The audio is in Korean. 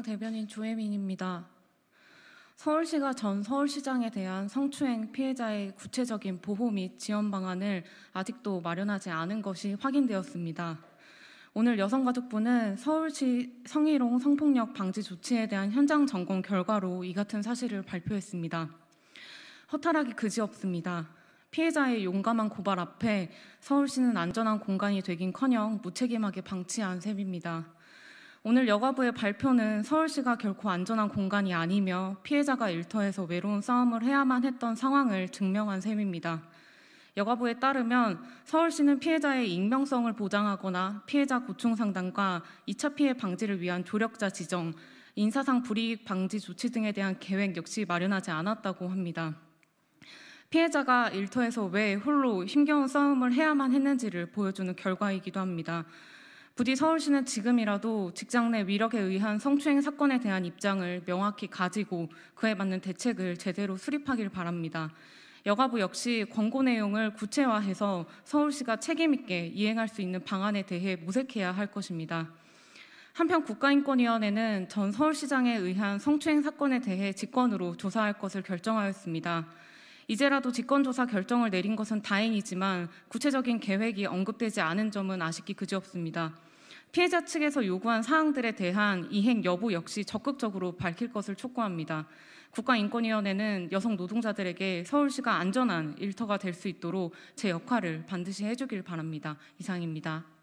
민당 대변인 조혜민입니다. 서울시가 전 서울시장에 대한 성추행 피해자의 구체적인 보호 및 지원 방안을 아직도 마련하지 않은 것이 확인되었습니다. 오늘 여성가족부는 서울시 성희롱 성폭력 방지 조치에 대한 현장 점검 결과로 이 같은 사실을 발표했습니다. 허탈하기 그지없습니다. 피해자의 용감한 고발 앞에 서울시는 안전한 공간이 되긴커녕 무책임하게 방치한 셈입니다. 오늘 여가부의 발표는 서울시가 결코 안전한 공간이 아니며 피해자가 일터에서 외로운 싸움을 해야만 했던 상황을 증명한 셈입니다. 여가부에 따르면 서울시는 피해자의 익명성을 보장하거나 피해자 고충 상담과 2차 피해 방지를 위한 조력자 지정, 인사상 불이익 방지 조치 등에 대한 계획 역시 마련하지 않았다고 합니다. 피해자가 일터에서 왜 홀로 힘겨운 싸움을 해야만 했는지를 보여주는 결과이기도 합니다. 부디 서울시는 지금이라도 직장 내 위력에 의한 성추행 사건에 대한 입장을 명확히 가지고 그에 맞는 대책을 제대로 수립하길 바랍니다. 여가부 역시 권고 내용을 구체화해서 서울시가 책임있게 이행할 수 있는 방안에 대해 모색해야 할 것입니다. 한편 국가인권위원회는 전 서울시장에 의한 성추행 사건에 대해 직권으로 조사할 것을 결정하였습니다. 이제라도 직권조사 결정을 내린 것은 다행이지만 구체적인 계획이 언급되지 않은 점은 아쉽기 그지없습니다. 피해자 측에서 요구한 사항들에 대한 이행 여부 역시 적극적으로 밝힐 것을 촉구합니다. 국가인권위원회는 여성 노동자들에게 서울시가 안전한 일터가 될 수 있도록 제 역할을 반드시 해주길 바랍니다. 이상입니다.